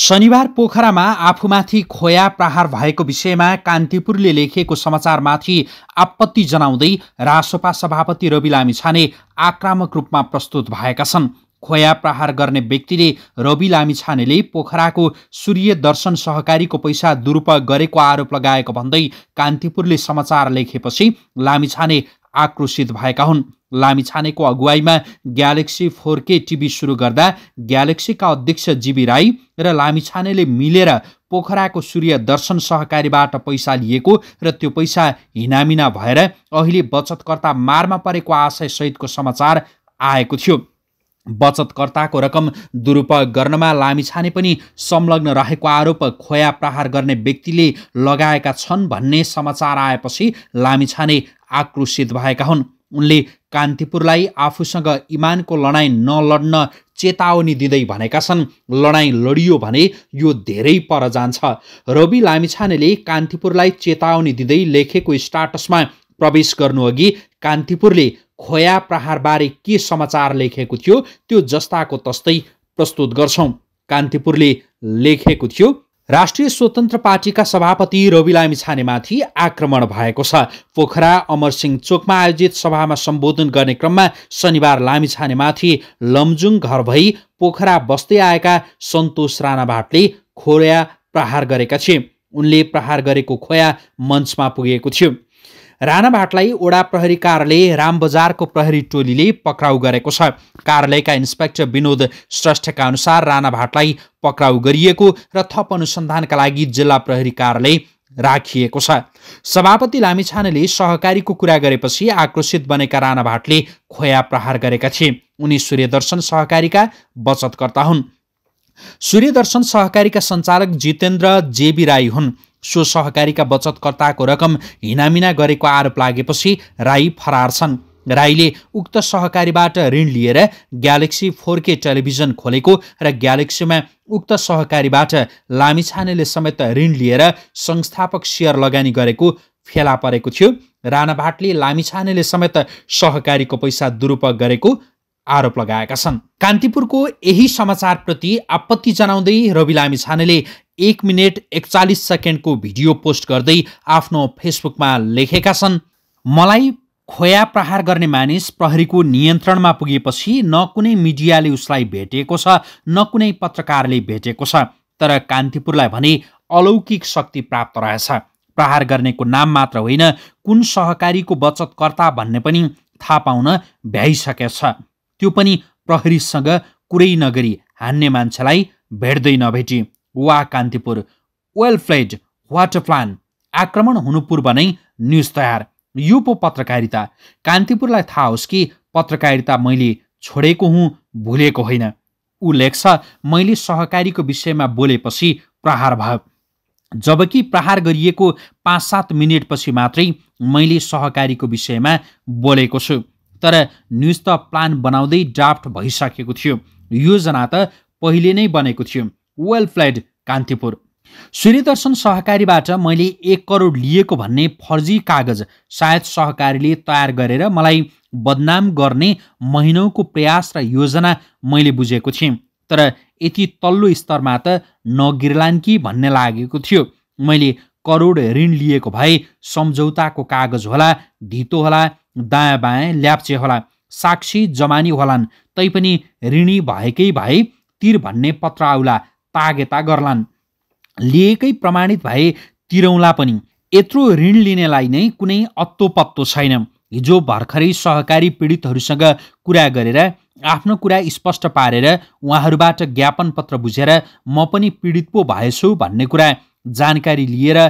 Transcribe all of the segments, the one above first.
शनिबार पोखरामा आफूमाथि खोया प्रहार भएको विषयमा कान्तिपुरले लेखेको समाचारमाथि आपत्ति जनाउँदै रासोपा सभापति रवि लामिछाने आक्रामक रूपमा प्रस्तुत भएका छन् खोया प्रहार गर्ने व्यक्तिले रवि लामिछानेले पोखराको सूर्य दर्शन सहकारीको पैसा दुरुपयोग गरेको आरोप लगाएको भन्दै कान्तिपुरले समाचार लेखेपछि लामिछाने आक्रोशित भएका हुन् लामिछानेको अगुवाईमा ग्यालेक्सी फोर के टिभी सुरु गर्दा ग्यालेक्सीका अध्यक्ष जीबी राई र लामिछानेले मिलेर पोखराको सूर्य दर्शन सहकारीबाट पैसा लिएको र त्यो पैसा हिनामिना भएर अहिले बचतकर्ता मारमा परेको आशयसहितको समाचार आएको थियो बचतकर्ताको रकम दुरुपयोग गर्नमा लामिछाने पनि संलग्न रहेको आरोप खोया प्रहार गर्ने व्यक्तिले लगाएका छन् भन्ने समाचार आएपछि लामिछाने आक्रोशित भएका हुन् उनले कान्तिपुरलाई आफूसँग इमानको लडाइँ नलड्न चेतावनी दिँदै भनेका छन् लडाइँ लडियो भने यो धेरै पर जान्छ रवि लामिछानेले कान्तिपुरलाई चेतावनी दिँदै लेखेको स्टाटसमा प्रवेश गर्नुअघि कान्तिपुरले खोया प्रहारबारे के समाचार लेखेको थियो त्यो जस्ताको तस्तै प्रस्तुत गर्छौँ कान्तिपुरले लेखेको थियो राष्ट्रिय स्वतन्त्र पार्टीका सभापति रवि लामिछानेमाथि आक्रमण भएको छ पोखरा अमरसिंह चोकमा आयोजित सभामा सम्बोधन गर्ने क्रममा शनिबार लामिछानेमाथि लमजुङ घर भई पोखरा बस्दै आएका सन्तोष राणाभाटले खोया प्रहार गरेका थिए उनले प्रहार गरेको खोया मञ्चमा पुगेको थियो भाटलाई ओडा प्रहरी कार्यालय रामबजारको प्रहरी टोलीले पक्राउ गरेको छ कार्यालयका इन्सपेक्टर विनोद श्रेष्ठका अनुसार भाटलाई पक्राउ गरिएको र थप अनुसन्धानका लागि जिल्ला प्रहरी कार्यालय राखिएको छ सभापति लामिछानेले सहकारीको कुरा गरेपछि आक्रोशित बनेका भाटले खोया प्रहार गरेका थिए उनी सूर्यदर्शन सहकारीका बचतकर्ता हुन् सूर्यदर्शन सहकारीका सञ्चालक जितेन्द्र जेबी राई हुन् सो सहकारीका बचतकर्ताको रकम हिनामिना गरेको आरोप लागेपछि राई फरार छन् राईले उक्त सहकारीबाट ऋण लिएर ग्यालेक्सी फोर के टेलिभिजन खोलेको र ग्यालेक्सीमा उक्त सहकारीबाट लामिछानेले समेत ऋण लिएर संस्थापक सेयर लगानी गरेको फेला परेको थियो राणा भाटले लामिछानेले समेत सहकारीको पैसा दुरुपयोग गरेको आरोप लगाएका छन् कान्तिपुरको यही समाचारप्रति आपत्ति जनाउँदै रवि लामिछानेले एक मिनट एकचालिस सेकेन्डको भिडियो पोस्ट गर्दै आफ्नो फेसबुकमा लेखेका छन् मलाई खोया प्रहार गर्ने मानिस प्रहरीको नियन्त्रणमा पुगेपछि न कुनै मिडियाले उसलाई भेटेको छ न कुनै पत्रकारले भेटेको छ तर कान्तिपुरलाई भने अलौकिक शक्ति प्राप्त रहेछ प्रहार गर्नेको नाम मात्र होइन कुन सहकारीको बचतकर्ता भन्ने पनि थाहा पाउन भ्याइसकेछ त्यो पनि प्रहरीसँग कुरै नगरी हान्ने मान्छेलाई भेट्दै नभेटी वा कान्तिपुर वेल फ्लेड वाटर प्लान आक्रमण हुनु पूर्व नै न्युज तयार यो पो पत्रकारिता कान्तिपुरलाई थाहा होस् कि पत्रकारिता मैले छोडेको हुँ भुलेको होइन ऊ लेख्छ मैले सहकारीको विषयमा बोलेपछि प्रहार भयो जबकि प्रहार गरिएको पाँच सात मिनटपछि मात्रै मैले सहकारीको विषयमा बोलेको छु तर न्युज त प्लान बनाउँदै ड्राफ्ट भइसकेको थियो योजना त पहिले नै बनेको थियो वेल फ्लाइड कान्तिपुर सूर्यदर्शन सहकारीबाट मैले एक करोड लिएको भन्ने फर्जी कागज सायद सहकारीले तयार गरेर मलाई बदनाम गर्ने महिनौको प्रयास र योजना मैले बुझेको थिएँ तर यति तल्लो स्तरमा त नगिर्लान् कि भन्ने लागेको थियो मैले करोड ऋण लिएको भए सम्झौताको कागज होला धितो होला दायाँ बायाँ ल्याप्चे होला साक्षी जमानी होलान् तैपनि ऋणी भएकै भए तिर भन्ने पत्र आउला तागेता गर्लान् लिएकै प्रमाणित भए तिरौँला पनि यत्रो ऋण लिनेलाई नै कुनै अत्तो पत्तो छैन हिजो भर्खरै सहकारी पीडितहरूसँग कुरा गरेर आफ्नो कुरा स्पष्ट पारेर उहाँहरूबाट ज्ञापन पत्र बुझेर म पनि पीडित पो भएछु भन्ने कुरा जानकारी लिएर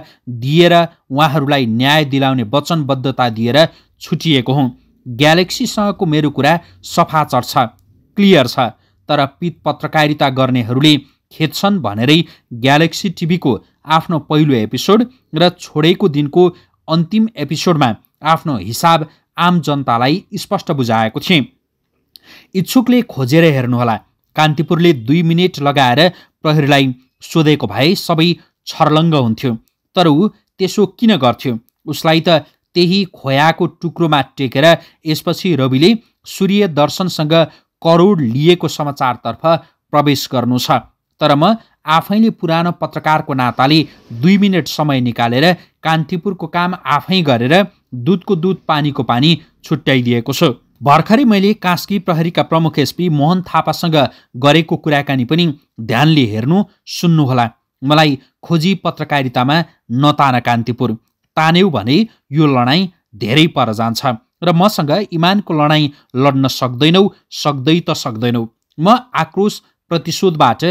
दिएर उहाँहरूलाई न्याय दिलाउने वचनबद्धता दिएर छुटिएको हुँ ग्यालेक्सीसँगको मेरो कुरा सफा चढ्छ क्लियर छ तर पित पत्रकारिता गर्नेहरूले खेद्छन् भनेरै ग्यालेक्सी टिभीको आफ्नो पहिलो एपिसोड र छोडेको दिनको अन्तिम एपिसोडमा आफ्नो हिसाब आम जनतालाई स्पष्ट बुझाएको थिएँ इच्छुकले खोजेर हेर्नुहोला कान्तिपुरले दुई मिनट लगाएर प्रहरीलाई सोधेको भए सबै छर्लङ्ग हुन्थ्यो तर ऊ त्यसो किन गर्थ्यो उसलाई त त्यही खोयाको टुक्रोमा टेकेर यसपछि रविले सूर्य दर्शनसँग करोड लिएको समाचारतर्फ प्रवेश गर्नु छ तर म आफैले पुरानो पत्रकारको नाताले दुई मिनट समय निकालेर कान्तिपुरको काम आफै गरेर दुधको दुध पानीको पानी छुट्याइदिएको छु भर्खरै मैले कास्की प्रहरीका प्रमुख एसपी मोहन थापासँग गरेको कुराकानी पनि ध्यानले हेर्नु सुन्नुहोला मलाई खोजी पत्रकारितामा नतान कान्तिपुर तान्यौ भने यो लडाइँ धेरै पर जान्छ र मसँग इमानको लडाइँ लड्न सक्दैनौ सक्दै त सक्दैनौ म आक्रोश प्रतिशोधबाट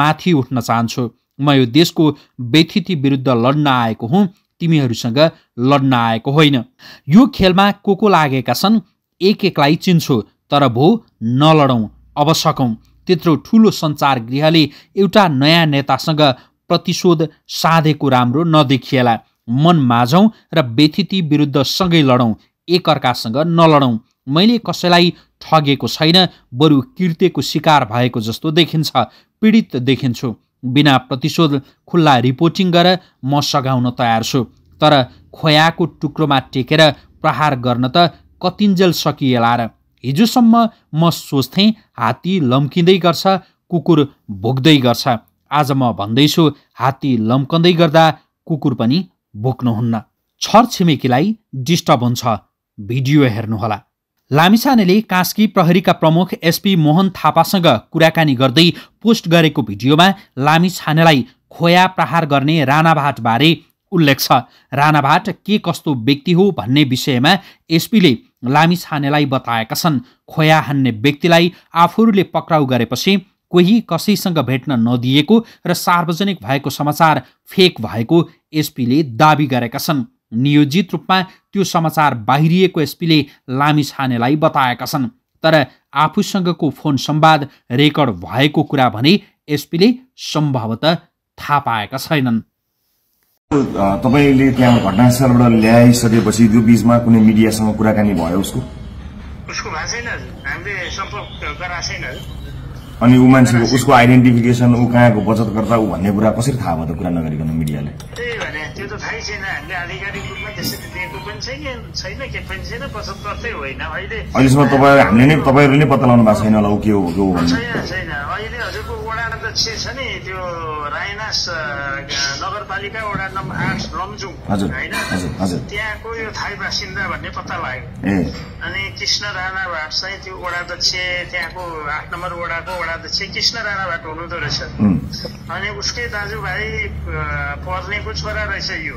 माथि उठ्न चाहन्छु म यो देशको व्यथिति विरुद्ध लड्न आएको हुँ तिमीहरूसँग लड्न आएको होइन यो खेलमा को को लागेका छन् एक एकलाई चिन्छु तर भो नलडौँ अब सकौँ त्यत्रो ठुलो सञ्चार गृहले एउटा नयाँ नेतासँग प्रतिशोध साधेको राम्रो नदेखिएला मन माझौँ र व्यथिति विरुद्ध सँगै लडौँ एकअर्कासँग नलडौँ मैले कसैलाई ठगेको छैन बरु कृत्यको शिकार भएको जस्तो देखिन्छ पीडित देखिन्छु बिना प्रतिशोध खुल्ला रिपोर्टिङ गर म सघाउन तयार छु तर खोयाको टुक्रोमा टेकेर प्रहार गर्न त कतिन्जेल सकिएला र हिजोसम्म म सोच्थेँ हात्ती लम्किँदै गर्छ कुकुर भोग्दै गर्छ आज म भन्दैछु हात्ती लम्कँदै गर्दा कुकुर पनि भोग्नुहुन्न छिमेकीलाई डिस्टर्ब हुन्छ भिडियो हेर्नुहोला लामिछानेले कास्की प्रहरीका प्रमुख एसपी मोहन थापासँग कुराकानी गर्दै पोस्ट गरेको भिडियोमा लामिछानेलाई खोया प्रहार गर्ने राणाभाटबारे उल्लेख छ राणाभाट के कस्तो व्यक्ति हो भन्ने विषयमा एसपीले लामिछानेलाई बताएका छन् खोया हान्ने व्यक्तिलाई आफूहरूले पक्राउ गरेपछि कोही कसैसँग भेट्न नदिएको र सार्वजनिक भएको समाचार फेक भएको एसपीले दावी गरेका छन् नियोजित रूपमा त्यो समाचार बाहिरिएको एसपीले लामी छानेलाई बताएका छन् तर आफूसँगको फोन सम्वाद रेकर्ड भएको कुरा भने एसपीले सम्भवत थाहा पाएका छैनन् तपाईँले त्यहाँ घटनास्थलबाट ल्याइसकेपछि त्यो बिचमा कुनै मिडियासँग कुराकानी भयो उसको उसको भएको छैन हामीले सम्पर्क गराएको छैन अनि ऊ मान्छेको उसको आइडेन्टिफिकेसन ऊ कहाँको बचतकर्ता ऊ भन्ने कुरा कसरी थाहा भयो त कुरा नगरिकन मिडियाले त्यही छैन अहिलेसम्म तपाईँ हामीले नै तपाईँहरू नै पत्ता लगाउनु भएको छैन होला ऊ के हो के हो भन्नु अध्यक्ष छ नि त्यो रायनास नगरपालिका वडा नम्बर आठ रमजुङ होइन त्यहाँको यो थाई बासिन्दा भन्ने पत्ता लाग्यो अनि कृष्ण राणा भाट चाहिँ त्यो वडा अध्यक्ष त्यहाँको आठ नम्बर वडाको वडा अध्यक्ष कृष्ण राणा भाट हुनुहुँदो रहेछ अनि उसकै दाजुभाइ पर्नेको छोरा रहेछ यो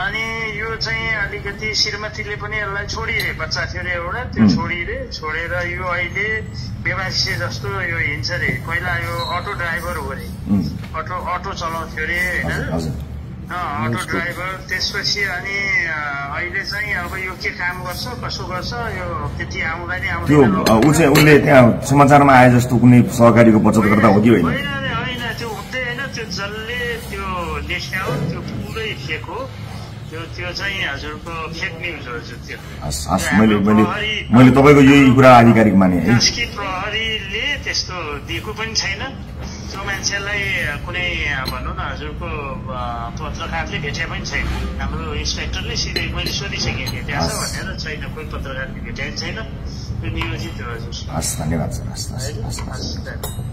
अनि यो चाहिँ अलिकति श्रीमतीले पनि यसलाई छोडिरहे बच्चा थियो अरे एउटा त्यो छोडिरहे छोडेर यो अहिले व्यवसाय जस्तो यो हिँड्छ अरे पहिला यो अटो ड्राइभर हो अरे अटो अटो चलाउँथ्यो अरे होइन अटो ड्राइभर त्यसपछि अनि अहिले चाहिँ अब यो के काम गर्छ कसो गर्छ यो त्यति आउँदा नि आउँदैन उसले त्यहाँ समाचारमा आए जस्तो कुनै सहकारीको बचत गर्दा हो कि होइन त्यो त्यो चाहिँ हजुरको फेक न्युजहरू हजुर त्यो मैले मैले मैले तपाईँको यही कुरा आधिकारिक माने राजकीय प्रहरीले त्यस्तो दिएको पनि छैन त्यो मान्छेलाई कुनै भनौँ न हजुरको पत्रकारले भेटे पनि छैन हाम्रो इन्सपेक्टरले सिधै मैले सोधिसकेँ भेट्या छ भनेर छैन कोही पत्रकारले भेट्या छैन त्यो नियोजित हो हजुर हस् धन्यवाद सर हस् हस् हस्